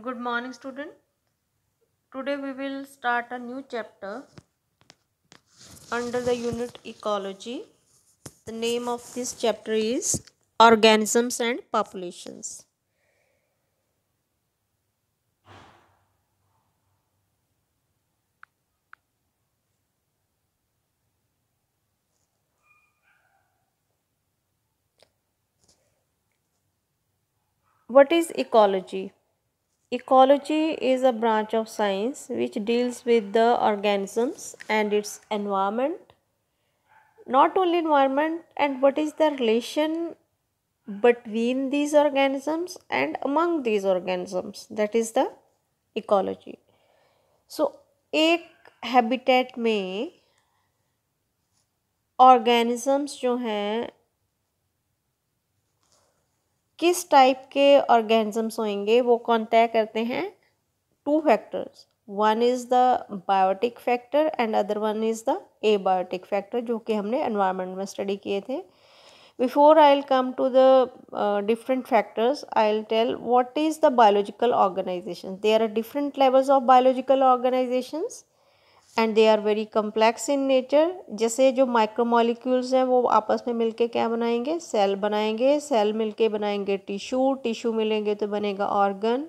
good morning student today we will start a new chapter under the unit ecology the name of this chapter is organisms and populations what is ecology Ecology is a branch of science which deals with the organisms and its environment. Not only environment and what is the relation between these organisms and among these organisms that is the ecology. So, एक habitat में organisms जो हैं किस type के organisms होंगे वो कौन तय करते हैं two factors one is the biotic factor and other one is the abiotic factor जो कि हमने एनवायरमेंट में स्टडी किए थे before I will come to the different factors I will tell what is the biological organisation they are different levels of biological organisations and they are very complex in nature जैसे जो micromolecules हैं वो आपस में मिलके क्या बनाएंगे cell बनाएंगे सेल मिलके बनाएंगे टिश्यू टिश्यू मिलेंगे तो बनेगा ऑर्गन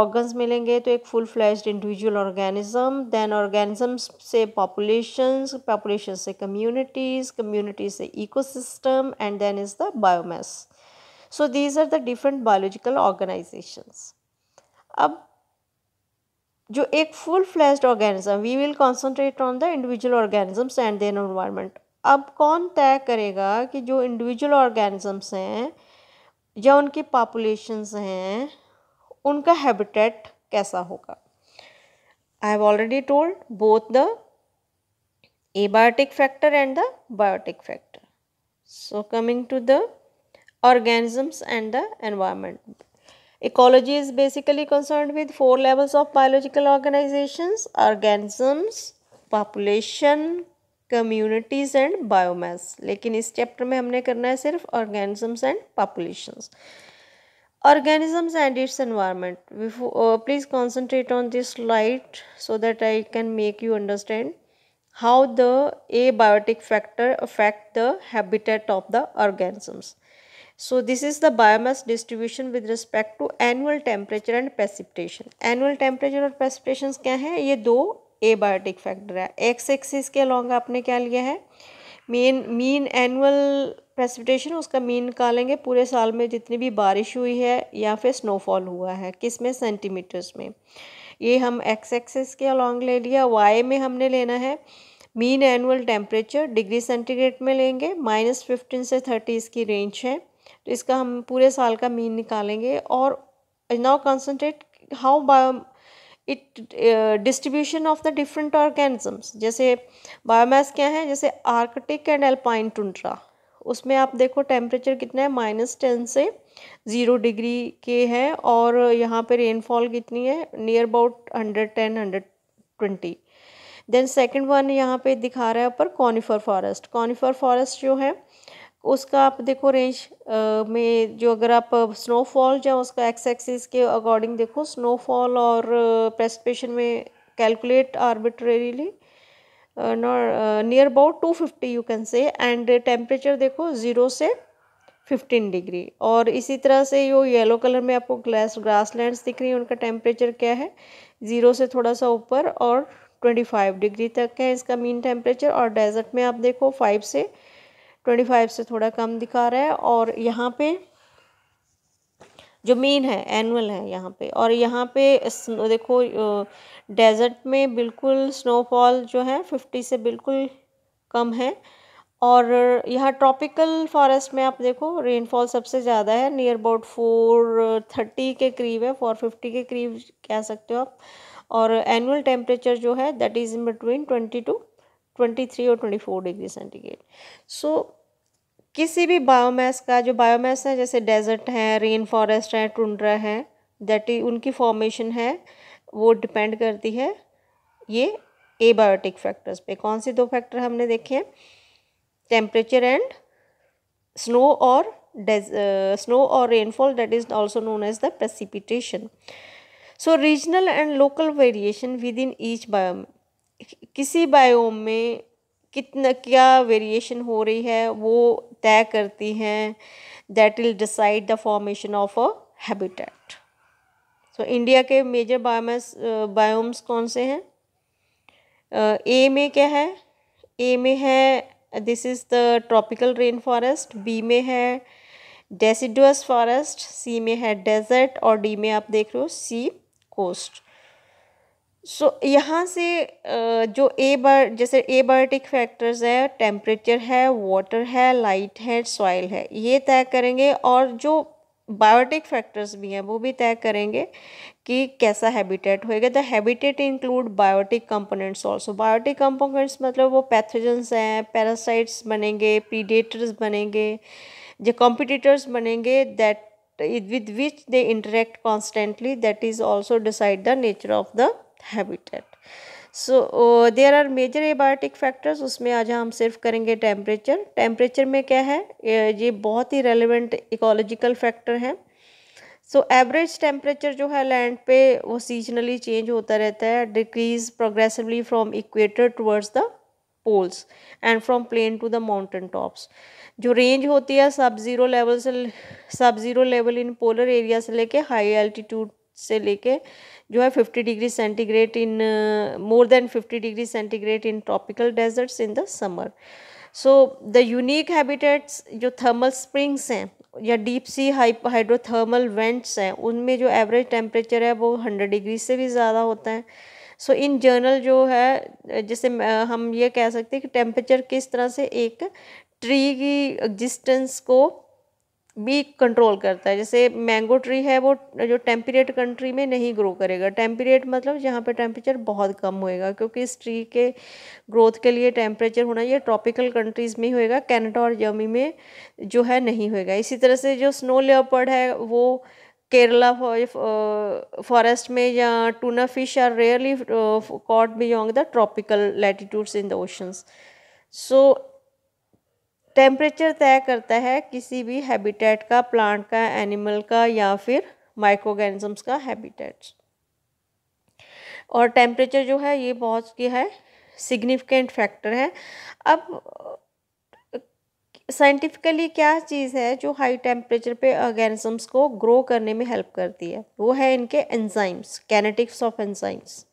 ऑर्गन्स मिलेंगे तो एक full fleshed individual organism then organism से पॉपुलेशंस पॉपुलेशन से कम्युनिटीज़ कम्युनिटीज से ecosystem and then is the biomass so these are the different biological organisations अब जो एक full fleshed organism we will concentrate on the individual organisms and then environment अब कौन तय करेगा कि जो इंडिविजुअल ऑर्गेनिजम्स हैं या उनकी पॉपुलेशंस हैं उनका हैबिटेट कैसा होगा I have already told both the abiotic factor and the biotic factor so coming to the organisms and the environment Ecology is basically concerned with four levels of biological organizations, organisms, population, and biomass. Biomass लेकिन इस chapter में हमने करना है सिर्फ organisms and populations. organisms and its environment Before, uh, please concentrate on this slide so that i can make you understand how the abiotic factor affect the habitat of the organisms So this is the biomass distribution with respect to annual temperature and precipitation. Annual temperature और precipitations क्या है ये दो abiotic factor है X axis के along आपने क्या लिया है मेन मीन एनुअल प्रेसिपिटेशन उसका मीन निकालेंगे पूरे साल में जितनी भी बारिश हुई है या फिर स्नोफॉल हुआ है किस में सेंटीमीटर्स में ये हम एक्स एक्सिस के अलॉन्ग ले लिया वाई में हमने लेना है mean annual temperature degree centigrade में लेंगे माइनस फिफ्टीन से थर्टी इसकी रेंज है तो इसका हम पूरे साल का मीन निकालेंगे और now concentrate how bio it distribution of the different organisms जैसे बायोमास क्या है जैसे आर्कटिक एंड एल्पाइन टुंड्रा उसमें आप देखो टेम्परेचर कितना है माइनस टेन से ज़ीरो डिग्री के है और यहाँ पे रेनफॉल कितनी है near about hundred ten hundred twenty then second one यहाँ पे दिखा रहा है ऊपर कॉनिफर फॉरेस्ट कॉनिफर फॉरेस्ट जो है उसका आप देखो रेंज में जो अगर आप स्नोफॉल या उसका एक्स एक्सिस के अकॉर्डिंग देखो स्नोफॉल और प्रेसपेशन में calculate arbitrarily near about two fifty you can say and temperature देखो ज़ीरो से फिफ्टीन डिग्री और इसी तरह से यो येलो कलर में आपको ग्लास ग्रास लैंड्स दिख रही हैं उनका टेम्परेचर क्या है ज़ीरो से थोड़ा सा ऊपर और ट्वेंटी फाइव डिग्री तक है इसका मीन टेम्परेचर और डेजर्ट में आप देखो फाइव से ट्वेंटी फाइव से थोड़ा कम दिखा रहा है और यहाँ पे जो मेन है एनुअल है यहाँ पे और यहाँ पे देखो डेजर्ट में बिल्कुल स्नोफॉल जो है फिफ्टी से बिल्कुल कम है और यहाँ ट्रॉपिकल फॉरेस्ट में आप देखो रेनफॉल सबसे ज़्यादा है नियर अबाउट फोर थर्टी के करीब है फोर फिफ्टी के करीब कह सकते हो आप और एनुअल टेम्परेचर जो है that is in between twenty two twenty three और twenty four degree centigrade so किसी भी बायोमास का जो बायोमास है जैसे डेजर्ट है रेन फॉरेस्ट है टुंड्रा है दैट इज उनकी फॉर्मेशन है वो डिपेंड करती है ये एबायोटिक फैक्टर्स पे कौन से दो फैक्टर हमने देखे हैं टेम्परेचर एंड स्नो और स्नो और rainfall that is also known as the precipitation regional and local variation within each bio किसी बायोम में कितना क्या वेरिएशन हो रही है वो तय करती हैं that will decide the formation of a habitat so India के मेजर बायोमस बायोम्स कौन से हैं ए uh, में क्या है ए में है this is the tropical rain forest B में है डेसिडस फॉरेस्ट सी में है डेजर्ट और डी में आप देख रहे हो सी कोस्ट सो so, यहाँ से जो ए बर जैसे ए बायोटिक फैक्टर्स है टेम्परेचर है वाटर है लाइट है सॉइल है ये तय करेंगे और जो बायोटिक फैक्टर्स भी हैं वो भी तय करेंगे कि कैसा हैबिटेट होएगा the habitat include biotic components also biotic components मतलब वो पैथोजेंस हैं पैरासाइट्स बनेंगे प्रीडेटर्स बनेंगे जो कॉम्पिटिटर्स बनेंगे that with which they interact constantly that is also decide the nature of the habitat so there are major abiotic factors उसमें आज हम सिर्फ करेंगे टेम्परेचर टेम्परेचर में क्या है ये बहुत ही रेलिवेंट इकोलॉजिकल फैक्टर हैं सो एवरेज टेम्परेचर जो है लैंड पे वो सीजनली चेंज होता रहता है decrease progressively from equator towards the poles and from plain to the mountain tops जो रेंज होती है सब ज़ीरो लेवल से sub zero level in polar area से लेके हाई एल्टीट्यूड से लेके जो है 50 degree centigrade in more than 50 degree centigrade in tropical deserts in the summer so the unique habitats जो थर्मल स्प्रिंग्स हैं या डीप सी हाइड्रोथर्मल वेंट्स हैं उनमें जो एवरेज टेम्परेचर है वो 100 डिग्री से भी ज़्यादा होता है सो इन जर्नल जो है जैसे हम ये कह सकते हैं कि टेम्परेचर किस तरह से एक ट्री की एग्जिस्टेंस को भी कंट्रोल करता है जैसे मैंगो ट्री है वो जो टेम्परेट कंट्री में नहीं ग्रो करेगा टेम्परेट मतलब जहाँ पे टेम्परेचर बहुत कम होएगा क्योंकि इस ट्री के ग्रोथ के लिए टेम्परेचर होना ये ट्रॉपिकल कंट्रीज़ में ही होएगा कैनेडा और जर्मनी में जो है नहीं होएगा इसी तरह से जो स्नो लेपर्ड है वो केरला फॉरेस्ट में या tuna fish are rarely caught beyond the tropical latitudes in the oceans so temperature तय करता है किसी भी हैबिटेट का प्लांट का एनिमल का या फिर माइक्रो ऑर्गेनिजम्स का हैबिटेट्स और टेम्परेचर जो है ये बहुत की है सिग्निफिकेंट फैक्टर है अब साइंटिफिकली क्या चीज़ है जो हाई टेम्परेचर पे ऑर्गेनिजम्स को ग्रो करने में हेल्प करती है वो है इनके एंजाइम्स कैनेटिक्स ऑफ एंजाइम्स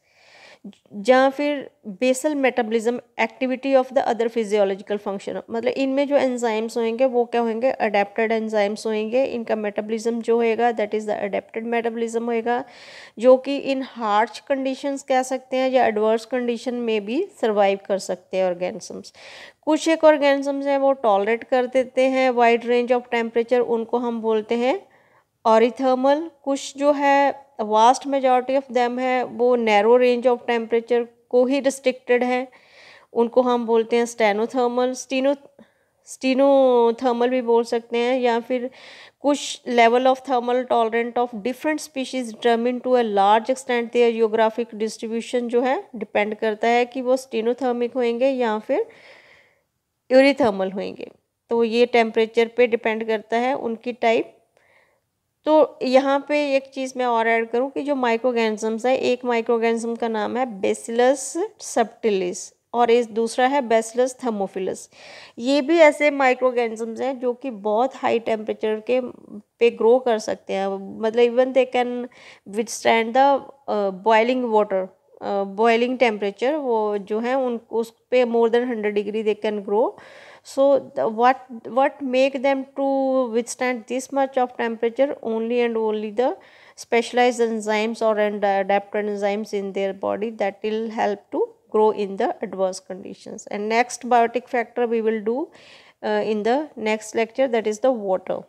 या फिर basal metabolism activity of the other physiological function मतलब इनमें जो एंजाइम्स होंगे वो क्या होंगे अडेप्टेड एंजाइम्स होंगे इनका मेटाबॉलिज्म जो होएगा that is the adapted metabolism होएगा जो कि इन हार्श कंडीशंस कह सकते हैं या एडवर्स कंडीशन में भी सर्वाइव कर सकते हैं ऑर्गेनिजम्स कुछ एक ऑर्गेनिजम्स हैं वो टॉलरेट कर देते हैं वाइड रेंज ऑफ टेम्परेचर उनको हम बोलते हैं ऑरिथर्मल कुछ जो है वास्ट मेजॉरिटी ऑफ देम है वो नैरो रेंज ऑफ टेम्परेचर को ही रिस्ट्रिक्टेड है उनको हम बोलते हैं स्टेनोथर्मल स्टीनो स्टीनोथर्मल भी बोल सकते हैं या फिर कुछ level of thermal tolerant of different species determine to a large extent the geographic distribution जो है डिपेंड करता है कि वो स्टीनोथर्मिक होंगे या फिर यूरीथर्मल होंगे तो ये टेम्परेचर पे डिपेंड करता है उनकी टाइप तो यहाँ पे एक चीज़ मैं और ऐड करूँ कि जो माइक्रोगेंसम्स है एक माइक्रोगैनिज्म का नाम है बेसिलस सप्टिलिस और इस दूसरा है बेसिलस थर्मोफिलस ये भी ऐसे माइक्रोगेंसम्स हैं जो कि बहुत हाई टेम्परेचर के पे ग्रो कर सकते हैं मतलब even they can withstand the boiling water boiling temperature वो जो है उन उस पर more than hundred degree they can grow So, the, what, what make them to withstand this much of temperature only and only the specialized enzymes or and uh, adapter enzymes in their body that will help to grow in the adverse conditions. And next biotic factor we will do uh, in the next lecture that is the water.